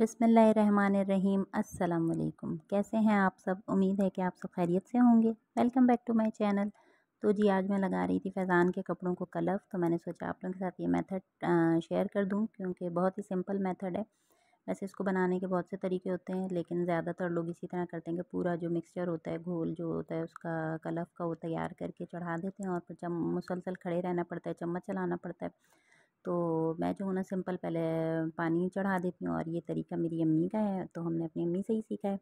बिसमीम अल्लाम कैसे हैं आप सब उम्मीद है कि आप सब खैरियत से होंगे welcome back to my channel तो जी आज मैं लगा रही थी फैज़ान के कपड़ों को कलफ तो मैंने सोचा आप लोगों के साथ ये मेथड शेयर कर दूं क्योंकि बहुत ही सिंपल मेथड है वैसे इसको बनाने के बहुत से तरीके होते हैं लेकिन ज़्यादातर लोग इसी तरह करते हैं कि पूरा जो मिक्सचर होता है घोल जो होता है उसका कलफ का वो तैयार करके चढ़ा देते हैं और फिर जब मुसलसल खड़े रहना पड़ता है चम्मच चलाना पड़ता है तो मैं जो हूँ ना सिंपल पहले पानी चढ़ा देती हूँ और ये तरीका मेरी अम्मी का है तो हमने अपनी अम्मी से ही सीखा है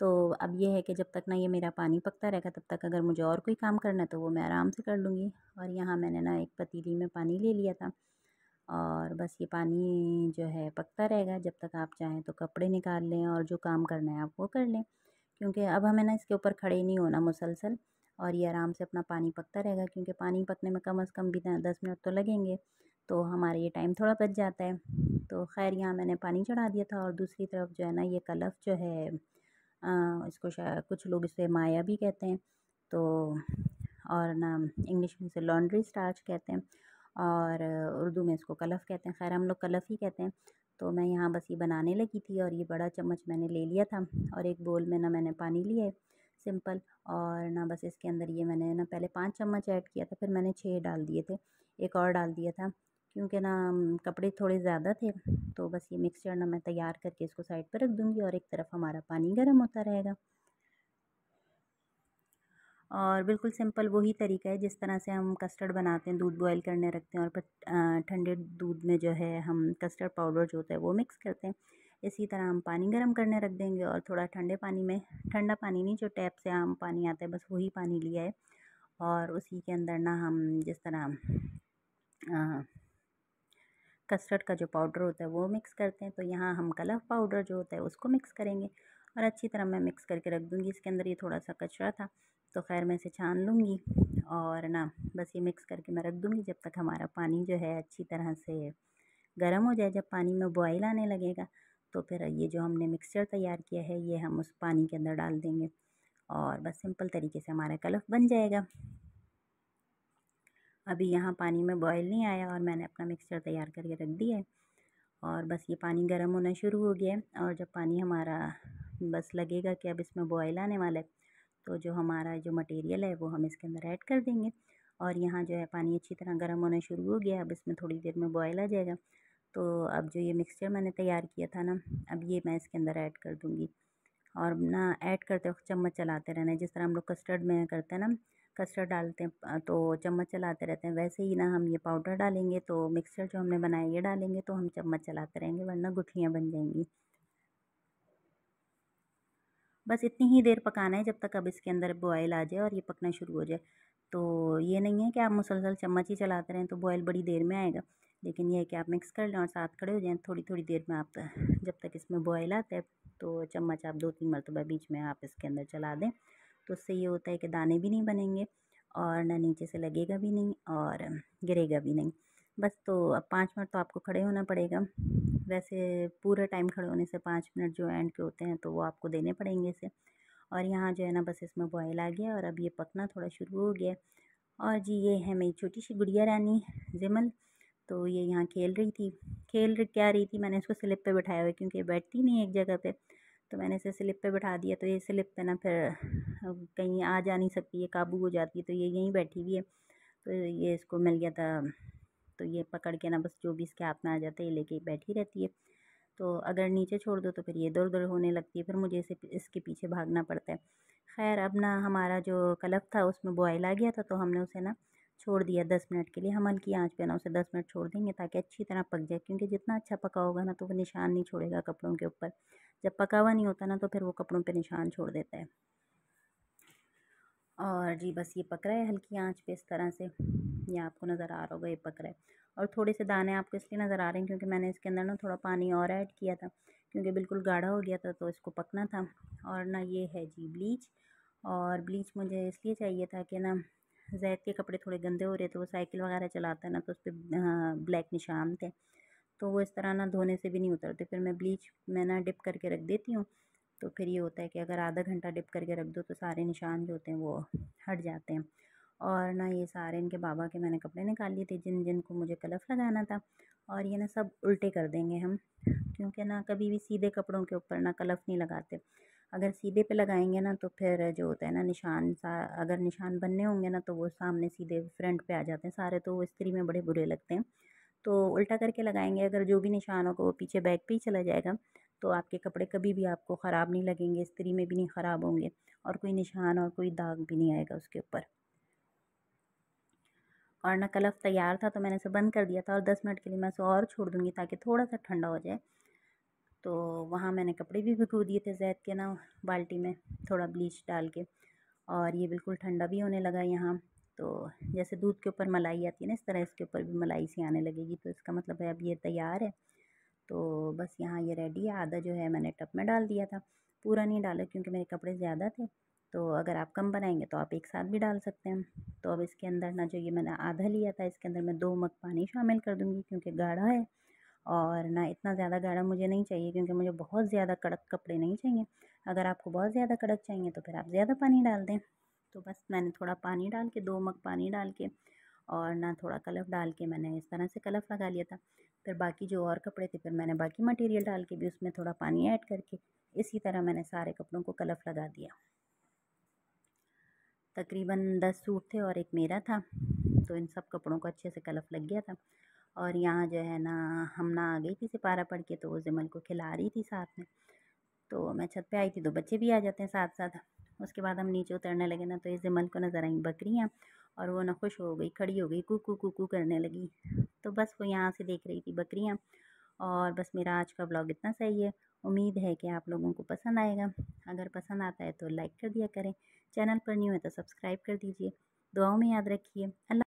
तो अब ये है कि जब तक ना ये मेरा पानी पकता रहेगा तब तक अगर मुझे और कोई काम करना है तो वो मैं आराम से कर लूँगी और यहाँ मैंने ना एक पतीली में पानी ले लिया था और बस ये पानी जो है पकता रहेगा जब तक आप चाहें तो कपड़े निकाल लें और जो काम करना है आप वो कर लें क्योंकि अब हमें ना इसके ऊपर खड़े नहीं होना मुसलसल और ये आराम से अपना पानी पकता रहेगा क्योंकि पानी पकने में कम अज़ कम भी दस मिनट तो लगेंगे तो हमारा ये टाइम थोड़ा बच जाता है तो खैर यहाँ मैंने पानी चढ़ा दिया था और दूसरी तरफ जो है ना ये कलफ जो है आ, इसको कुछ लोग इसे माया भी कहते हैं तो और ना इंग्लिश में इसे लॉन्ड्री स्टार्च कहते हैं और उर्दू में इसको कलफ कहते हैं खैर हम लोग कलफ ही कहते हैं तो मैं यहाँ बस ये बनाने लगी थी और ये बड़ा चम्मच मैंने ले लिया था और एक बोल में ना मैंने पानी लिया है सिंपल और ना बस इसके अंदर ये मैंने ना पहले पाँच चम्मच ऐड किया था फिर मैंने छः डाल दिए थे एक और डाल दिया था क्योंकि ना कपड़े थोड़े ज़्यादा थे तो बस ये मिक्सचर ना मैं तैयार करके इसको साइड पर रख दूँगी और एक तरफ हमारा पानी गर्म होता रहेगा और बिल्कुल सिंपल वही तरीका है जिस तरह से हम कस्टर्ड बनाते हैं दूध बॉयल करने रखते हैं और ठंडे दूध में जो है हम कस्टर्ड पाउडर जो होता है वो मिक्स करते हैं इसी तरह हम पानी गर्म करने रख देंगे और थोड़ा ठंडे पानी में ठंडा पानी नहीं जो टैप से आम पानी आता है बस वही पानी लिया है और उसी के अंदर ना हम जिस तरह कस्टर्ड का जो पाउडर होता है वो मिक्स करते हैं तो यहाँ हम कलफ पाउडर जो होता है उसको मिक्स करेंगे और अच्छी तरह मैं मिक्स करके रख दूँगी इसके अंदर ये थोड़ा सा कचरा था तो खैर मैं इसे छान लूँगी और ना बस ये मिक्स करके मैं रख दूँगी जब तक हमारा पानी जो है अच्छी तरह से गर्म हो जाए जब पानी में बॉयल आने लगेगा तो फिर ये जो हमने मिक्सचर तैयार किया है ये हम उस पानी के अंदर डाल देंगे और बस सिंपल तरीके से हमारा कलफ बन जाएगा अभी यहाँ पानी में बॉयल नहीं आया और मैंने अपना मिक्सचर तैयार करके रख दिया है और बस ये पानी गर्म होना शुरू हो गया है और जब पानी हमारा बस लगेगा कि अब इसमें बॉयल आने वाला है तो जो हमारा जो मटेरियल है वो हम इसके अंदर ऐड कर देंगे और यहाँ जो है पानी अच्छी तरह गर्म होना शुरू हो गया अब इसमें थोड़ी देर में बॉयल आ जाएगा तो अब जो ये मिक्सचर मैंने तैयार किया था ना अब ये मैं इसके अंदर ऐड कर दूँगी और ना ऐड करते वक्त चम्मच चलाते रहना जिस तरह हम लोग कस्टर्ड में करते हैं ना कस्टर्ड डालते हैं तो चम्मच चलाते रहते हैं वैसे ही ना हम ये पाउडर डालेंगे तो मिक्सचर जो हमने बनाया ये डालेंगे तो हम चम्मच चलाते रहेंगे वरना गुठलियाँ बन जाएंगी बस इतनी ही देर पकाना है जब तक अब इसके अंदर बॉयल आ जाए और ये पकना शुरू हो जाए तो ये नहीं है कि आप मुसलसल चम्मच ही चलाते रहें तो बॉयल बड़ी देर में आएगा लेकिन यह है कि आप मिक्स कर लें और साथ खड़े हो जाएँ थोड़ी थोड़ी देर में आप जब तक इसमें बॉयल आता है तो चम्मच आप दो तीन मरतबा बीच में आप इसके अंदर चला दें तो उससे ये होता है कि दाने भी नहीं बनेंगे और ना नीचे से लगेगा भी नहीं और गिरेगा भी नहीं बस तो अब पाँच मिनट तो आपको खड़े होना पड़ेगा वैसे पूरा टाइम खड़े होने से पाँच मिनट जो एंड के होते हैं तो वो आपको देने पड़ेंगे इसे और यहाँ जो है ना बस इसमें बॉयल आ गया और अब ये पकना थोड़ा शुरू हो गया और जी ये है मेरी छोटी सी गुड़िया रानी जिमल तो ये यहाँ खेल रही थी खेल क्या रही थी मैंने इसको स्लिप पे बैठाया हुआ क्योंकि बैठती नहीं एक जगह पर तो मैंने इसे स्लिप पे बैठा दिया तो ये स्लिप पे ना फिर कहीं आ जा नहीं सकती है काबू हो जाती है तो ये यहीं बैठी हुई है तो ये इसको मिल गया था तो ये पकड़ के ना बस जो भी इसके हाथ में आ जाता है ये लेके बैठी रहती है तो अगर नीचे छोड़ दो तो फिर ये इधर उधर होने लगती है फिर मुझे इसे इसके पीछे भागना पड़ता है खैर अब ना हमारा जो कलप था उसमें बॉयल आ गया था तो हमने उसे ना छोड़ दिया दस मिनट के लिए हम हल्की आंच पे ना उसे दस मिनट छोड़ देंगे ताकि अच्छी तरह पक जाए क्योंकि जितना अच्छा पका होगा ना तो वो निशान नहीं छोड़ेगा कपड़ों के ऊपर जब पका हुआ नहीं होता ना तो फिर वो कपड़ों पे निशान छोड़ देता है और जी बस ये पक रहा है हल्की आंच पे इस तरह से ये आपको नज़र आ रहा होगा ये पक रहा है और थोड़े से दाने आपको इसलिए नज़र आ रहे हैं क्योंकि मैंने इसके अंदर ना थोड़ा पानी और ऐड किया था क्योंकि बिल्कुल गाढ़ा हो गया था तो इसको पकना था और ना ये है जी ब्लीच और ब्लीच मुझे इसलिए चाहिए था कि ना ज़ैद के कपड़े थोड़े गंदे हो रहे थे तो वो साइकिल वगैरह चलाता है ना तो उस पर हाँ, ब्लैक निशान थे तो वो इस तरह ना धोने से भी नहीं उतरते फिर मैं ब्लीच में ना डिप करके रख देती हूँ तो फिर ये होता है कि अगर आधा घंटा डिप करके रख दो तो सारे निशान जो होते हैं वो हट जाते हैं और ना ये सारे इनके बाबा के मैंने कपड़े निकाल लिए थे जिन जिनको मुझे कलफ लगाना था और ये ना सब उल्टे कर देंगे हम क्योंकि ना कभी भी सीधे कपड़ों के ऊपर ना कलफ नहीं लगाते अगर सीधे पे लगाएंगे ना तो फिर जो होता है ना निशान सा अगर निशान बनने होंगे ना तो वो सामने सीधे फ्रंट पे आ जाते हैं सारे तो स्त्री में बड़े बुरे लगते हैं तो उल्टा करके लगाएंगे अगर जो भी निशान होगा वो पीछे बैक पे ही चला जाएगा तो आपके कपड़े कभी भी आपको ख़राब नहीं लगेंगे स्त्री में भी नहीं ख़राब होंगे और कोई निशान और कोई दाग भी नहीं आएगा उसके ऊपर और ना कलफ तैयार था तो मैंने इसे बंद कर दिया था और 10 मिनट के लिए मैं इसे और छोड़ दूँगी ताकि थोड़ा सा ठंडा हो जाए तो वहाँ मैंने कपड़े भी भिगो दिए थे ज़ैद के ना बाल्टी में थोड़ा ब्लीच डाल के और ये बिल्कुल ठंडा भी होने लगा यहाँ तो जैसे दूध के ऊपर मलाई आती है ना इस तरह इसके ऊपर भी मलाई सी आने लगेगी तो इसका मतलब है अब ये तैयार है तो बस यहाँ ये रेडी है आधा जो है मैंने टप में डाल दिया था पूरा नहीं डाला क्योंकि मेरे कपड़े ज़्यादा थे तो अगर आप कम बनाएंगे तो आप एक साथ भी डाल सकते हैं तो अब इसके अंदर ना जो ये मैंने आधा लिया था इसके अंदर मैं दो मग पानी शामिल कर दूँगी क्योंकि गाढ़ा है और ना इतना ज़्यादा गाढ़ा मुझे नहीं चाहिए क्योंकि मुझे बहुत ज़्यादा कड़क कपड़े नहीं चाहिए अगर आपको बहुत ज़्यादा कड़क चाहिए तो फिर आप ज़्यादा पानी डाल दें तो बस मैंने थोड़ा पानी डाल के दो मग पानी डाल के और ना थोड़ा कलफ डाल के मैंने इस तरह से कलफ लगा लिया था फिर बाकी जो और कपड़े थे फिर मैंने बाकी मटेरियल डाल के भी उसमें थोड़ा पानी ऐड करके इसी तरह मैंने सारे कपड़ों को कलफ लगा दिया तकरीबन दस सूट थे और एक मेरा था तो इन सब कपड़ों को अच्छे से कलफ लग गया था और यहाँ जो है ना हम ना आ गई थी सिपारा पढ़ के तो वो जमल को खिला रही थी साथ में तो मैं छत पे आई थी तो बच्चे भी आ जाते हैं साथ साथ उसके बाद हम नीचे उतरने लगे ना तो ये जमल को नज़र आई बकरियाँ और वो ना खुश हो गई खड़ी हो गई कुकू कुकू करने लगी तो बस वो यहाँ से देख रही थी बकरियाँ और बस मेरा आज का ब्लॉग इतना सही है उम्मीद है कि आप लोगों को पसंद आएगा अगर पसंद आता है तो लाइक कर दिया करें चैनल पर न्यू है तो सब्सक्राइब कर दीजिए दुआओं में याद रखिए अल्लाह